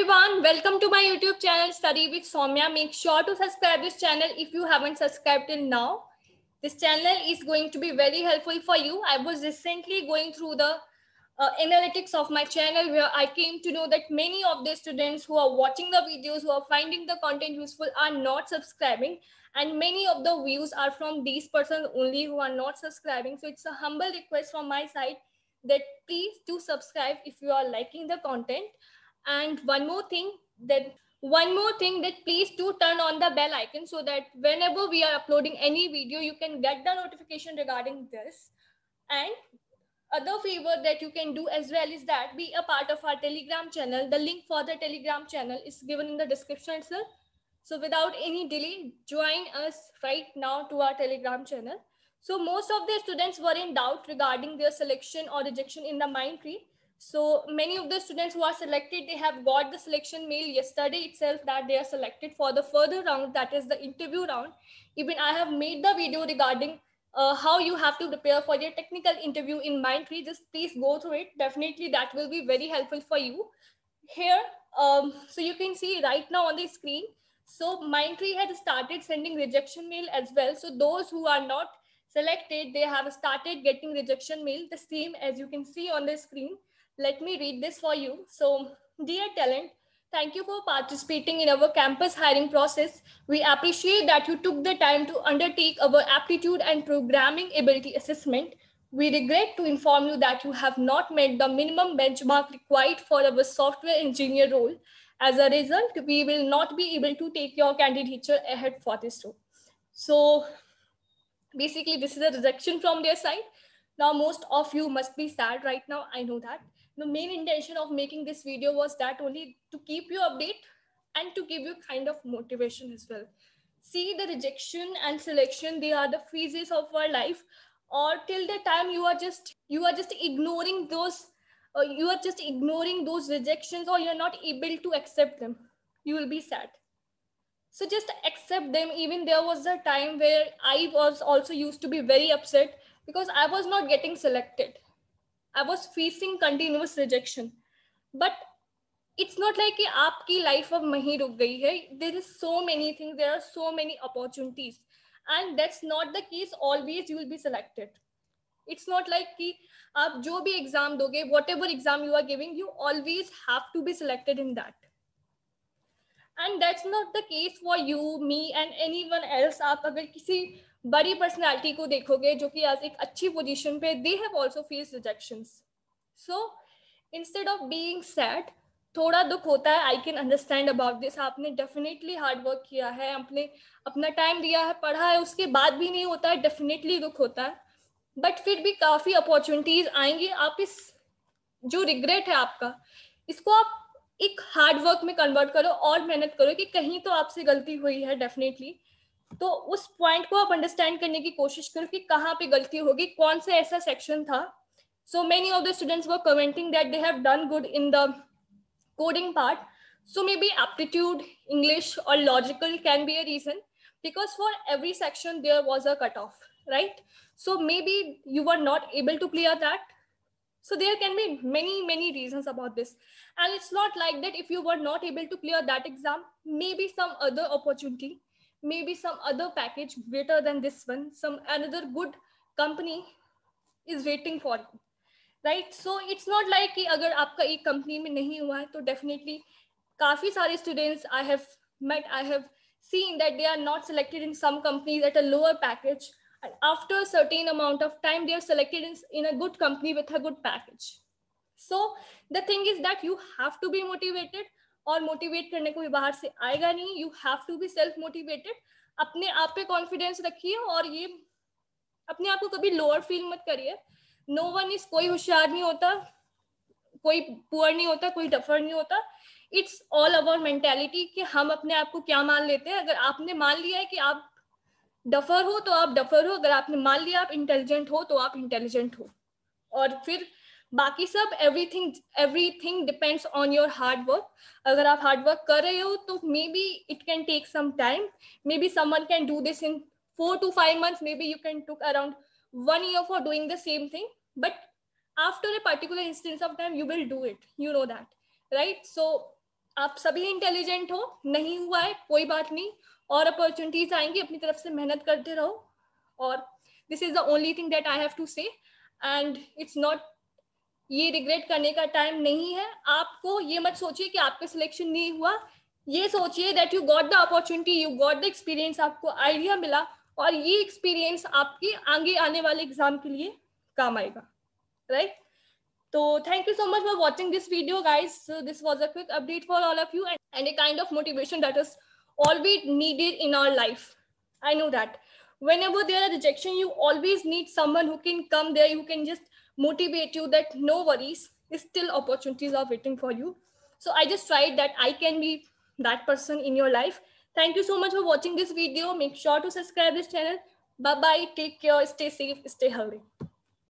everyone. Welcome to my YouTube channel Study with Somya. Make sure to subscribe this channel if you haven't subscribed till now. This channel is going to be very helpful for you. I was recently going through the uh, analytics of my channel where I came to know that many of the students who are watching the videos, who are finding the content useful are not subscribing. And many of the views are from these persons only who are not subscribing. So it's a humble request from my side that please do subscribe if you are liking the content. And one more thing that one more thing that please do turn on the bell icon so that whenever we are uploading any video, you can get the notification regarding this. And other favor that you can do as well is that be a part of our Telegram channel. The link for the Telegram channel is given in the description itself. So without any delay, join us right now to our Telegram channel. So most of the students were in doubt regarding their selection or rejection in the mind tree. So many of the students who are selected, they have got the selection mail yesterday itself that they are selected for the further round, that is the interview round. Even I have made the video regarding uh, how you have to prepare for your technical interview in Mindtree. Just please go through it. Definitely that will be very helpful for you. Here, um, so you can see right now on the screen. So Mindtree has started sending rejection mail as well. So those who are not selected, they have started getting rejection mail, the same as you can see on the screen let me read this for you. So, dear talent, thank you for participating in our campus hiring process. We appreciate that you took the time to undertake our aptitude and programming ability assessment. We regret to inform you that you have not met the minimum benchmark required for our software engineer role. As a result, we will not be able to take your candidature ahead for this role. So basically, this is a rejection from their side. Now, most of you must be sad right now. I know that the main intention of making this video was that only to keep you update and to give you kind of motivation as well. See the rejection and selection, they are the phases of our life or till the time you are just you are just ignoring those uh, you are just ignoring those rejections or you're not able to accept them you will be sad so just accept them even there was a time where i was also used to be very upset because i was not getting selected I was facing continuous rejection. But it's not like कि आपकी life अब वहीं रुक गई है there is so many things there are so many opportunities and that's not the case always you will be selected it's not like कि आप जो भी exam दोगे whatever exam you are giving you always have to be selected in that and that's not the case for you me and anyone else आप अगर किसी बड़ी personality को देखोगे जो कि आज एक अच्छी पोजिशन पे they have also face rejection so instead of being sad थोड़ा दुख होता है I can understand about this आपने डेफिनेटली हार्ड वर्क किया है अपने अपना टाइम दिया है पढ़ा है उसके बाद भी नहीं होता है डेफिनेटली दुख होता है बट फिर भी काफ़ी अपॉर्चुनिटीज आएंगी आप इस जो रिग्रेट है आपका इसको आप एक हार्ड वर्क में कन्वर्ट करो और मेहनत करो कि कहीं तो आपसे गलती हुई है डेफिनेटली तो उस पॉइंट को आप अंडरस्टैंड करने की कोशिश करो कि कहाँ पे गलती होगी कौन सा ऐसा सेक्शन था so many of the students were commenting that they have done good in the coding part so maybe aptitude English और logical can be a reason because for every section there was a cut off right so maybe you are not able to clear that so there can be many many reasons about this and it's not like that if you were not able to clear that exam maybe some other opportunity maybe some other package greater than this one, some another good company is waiting for you. right? So it's not like कि अगर आपका एक company में नहीं हुआ है तो definitely काफ़ी सारे I have have seen that they are not selected in some companies at a lower package and after a certain amount of time they are selected in, in a good company with a good package so the thing is that you have to be motivated और motivate करने को भी बाहर से आएगा नहीं you have to be self motivated अपने आप पे कॉन्फिडेंस रखिए और ये अपने आप को कभी लोअर फील मत करिए नो वन इज कोई होशियार नहीं होता कोई पुअर नहीं होता कोई डफर नहीं होता इट्स ऑल अबाउट मेंटेलिटी कि हम अपने आप को क्या मान लेते हैं अगर आपने मान लिया है कि आप डफर हो तो आप डफर हो अगर आपने मान लिया आप इंटेलिजेंट हो तो आप इंटेलिजेंट हो और फिर बाकी सब everything everything depends on your hard work अगर आप हार्ड वर्क कर रहे हो तो maybe it can take some time maybe someone can do this in four to five months maybe you can took around one year for doing the same thing but after a particular instance of time you will do it you know that right so आप सभी intelligent हो नहीं हुआ है कोई बात नहीं और अपॉर्चुनिटीज आएंगी अपनी तरफ से मेहनत करते रहो और this is the only thing that I have to say and it's not ये रिग्रेट करने का टाइम नहीं है आपको ये मत सोचिए कि आपका सिलेक्शन नहीं हुआ ये सोचिए that you got the opportunity you got the experience आपको आइडिया मिला और ये एक्सपीरियंस आपके आगे आने वाले एग्जाम के लिए काम आएगा राइट तो thank you so much for watching this video guys this was a quick update for all of you and a kind of motivation that is always needed in our life I know that whenever there are rejection you always need someone who can come there you can just motivate you that no worries, still opportunities are waiting for you. So I just tried that I can be that person in your life. Thank you so much for watching this video. Make sure to subscribe this channel. Bye-bye. Take care. Stay safe. Stay healthy.